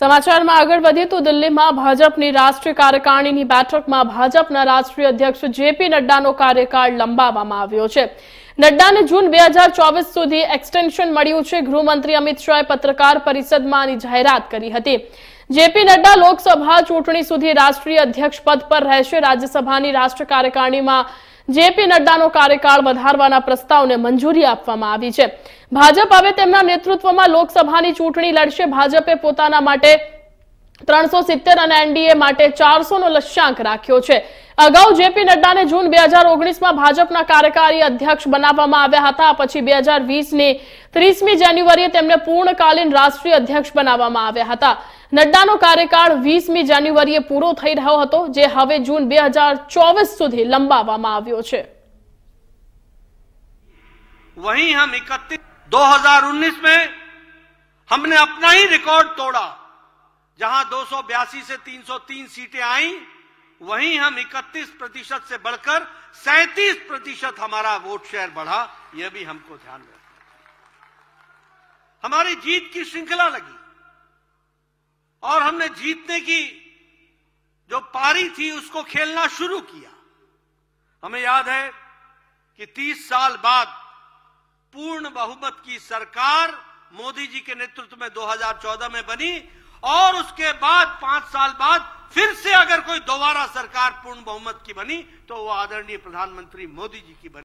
સમાચારમાં આગળ વધીએ તો દિલ્હીમાં ભાજપની રાષ્ટ્રીય કાર્યકારિણીની બેઠકમાં ભાજપના રાષ્ટ્રીય અધ્યક્ષ જેપી નડ્ડાનો કાર્યકાળ લંબાવવામાં આવ્યો છે નડ્ડાને જૂન બે હજાર ચોવીસ સુધી એક્સટેન્શન મળ્યું છે ગૃહમંત્રી અમિત શાહે પત્રકાર પરિષદમાં આની જાહેરાત કરી હતી જેપી નડ્ડા લોકસભા ચૂંટણી સુધી રાષ્ટ્રીય અધ્યક્ષ પદ પર રહેશે રાજ્યસભાની રાષ્ટ્ર કાર્યકારિણીમાં જેપી નડ્ડાનો કાર્યકાળ વધારવાના પ્રસ્તાવને મંજૂરી આપવામાં આવી છે ભાજપ હવે તેમના નેતૃત્વમાં લોકસભાની ચૂંટણી લડશે ભાજપે પોતાના માટે ત્રણસો સિત્તેર અને એનડીએ માટે ચારસો નો લક્ષ્યાંક રાખ્યો છે અગાઉ જેપી નડ્ડાને જૂન બે હજાર ઓગણીસમાં ભાજપના કાર્યકારી અધ્યક્ષ બનાવવામાં આવ્યા હતા પછી બે હજાર વીસની ત્રીસમી જાન્યુઆરીએ તેમને પૂર્ણકાલીન રાષ્ટ્રીય અધ્યક્ષ બનાવવામાં આવ્યા હતા नड्डा नो कार्यकाल वीसमी जान्युआरी पूरा थी रहा जो हम जून बेहजार चौबीस सुधी लंबा वही हम इकतीस दो हजार उन्नीस में हमने अपना ही रिकॉर्ड तोड़ा जहां दो सौ बयासी से तीन सौ तीन सीटें आई वहीं हम इकतीस प्रतिशत से बढ़कर 37 प्रतिशत हमारा वोट शेयर बढ़ा यह भी हमको ध्यान में हमारी जीत की श्रृंखला लगी और हमने जीतने की जो पारी थी उसको खेलना शुरू किया हमें याद है कि 30 साल बाद पूर्ण बहुमत की सरकार मोदी जी के नेतृत्व में 2014 में बनी और उसके बाद पांच साल बाद फिर से अगर कोई दोबारा सरकार पूर्ण बहुमत की बनी तो वो आदरणीय प्रधानमंत्री मोदी जी की बनी